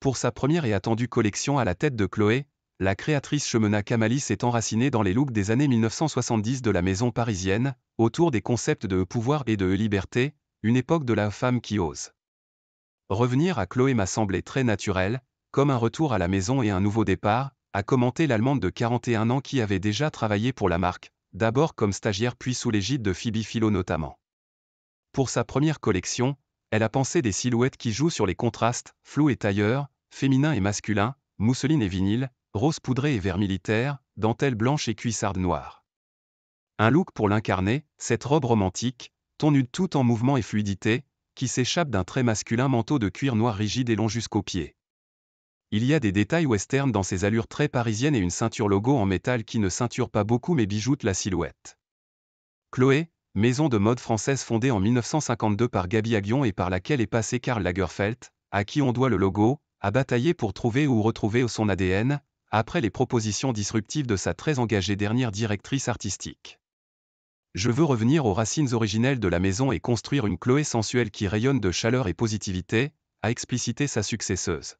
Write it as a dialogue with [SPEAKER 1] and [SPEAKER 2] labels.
[SPEAKER 1] Pour sa première et attendue collection à la tête de Chloé, la créatrice Chemena Kamali s'est enracinée dans les looks des années 1970 de la maison parisienne, autour des concepts de pouvoir et de liberté, une époque de la femme qui ose. Revenir à Chloé m'a semblé très naturel, comme un retour à la maison et un nouveau départ, a commenté l'Allemande de 41 ans qui avait déjà travaillé pour la marque, d'abord comme stagiaire puis sous l'égide de Phoebe Philo notamment. Pour sa première collection, elle a pensé des silhouettes qui jouent sur les contrastes, flou et tailleur, féminin et masculin, mousseline et vinyle, rose poudrée et vert militaire, dentelle blanche et cuissarde noire. Un look pour l'incarner, cette robe romantique, ton nude tout en mouvement et fluidité, qui s'échappe d'un très masculin manteau de cuir noir rigide et long jusqu'aux pieds. Il y a des détails western dans ses allures très parisiennes et une ceinture logo en métal qui ne ceinture pas beaucoup mais bijoute la silhouette. Chloé, maison de mode française fondée en 1952 par Gabi Aguillon et par laquelle est passé Karl Lagerfeld, à qui on doit le logo, a bataillé pour trouver ou retrouver son ADN, après les propositions disruptives de sa très engagée dernière directrice artistique. Je veux revenir aux racines originelles de la maison et construire une Chloé sensuelle qui rayonne de chaleur et positivité, a explicité sa successeuse.